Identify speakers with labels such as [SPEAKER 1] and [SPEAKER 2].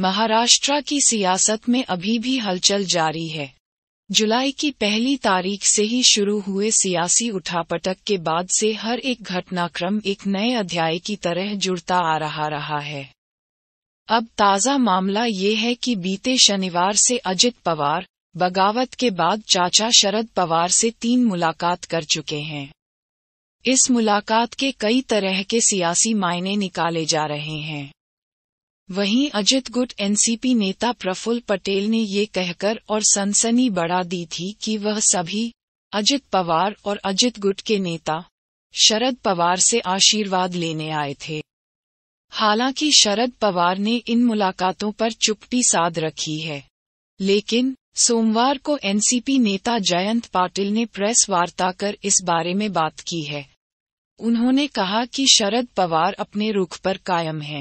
[SPEAKER 1] महाराष्ट्र की सियासत में अभी भी हलचल जारी है जुलाई की पहली तारीख से ही शुरू हुए सियासी उठापटक के बाद से हर एक घटनाक्रम एक नए अध्याय की तरह जुड़ता आ रहा रहा है अब ताज़ा मामला ये है कि बीते शनिवार से अजित पवार बगावत के बाद चाचा शरद पवार से तीन मुलाकात कर चुके हैं इस मुलाकात के कई तरह के सियासी मायने निकाले जा रहे हैं वहीं अजित गुट एनसीपी नेता प्रफुल्ल पटेल ने ये कहकर और सनसनी बढ़ा दी थी कि वह सभी अजित पवार और अजित गुट के नेता शरद पवार से आशीर्वाद लेने आए थे हालांकि शरद पवार ने इन मुलाकातों पर चुप्पी साध रखी है लेकिन सोमवार को एनसीपी नेता जयंत पाटिल ने प्रेस वार्ता कर इस बारे में बात की है उन्होंने कहा कि शरद पवार अपने रुख पर कायम हैं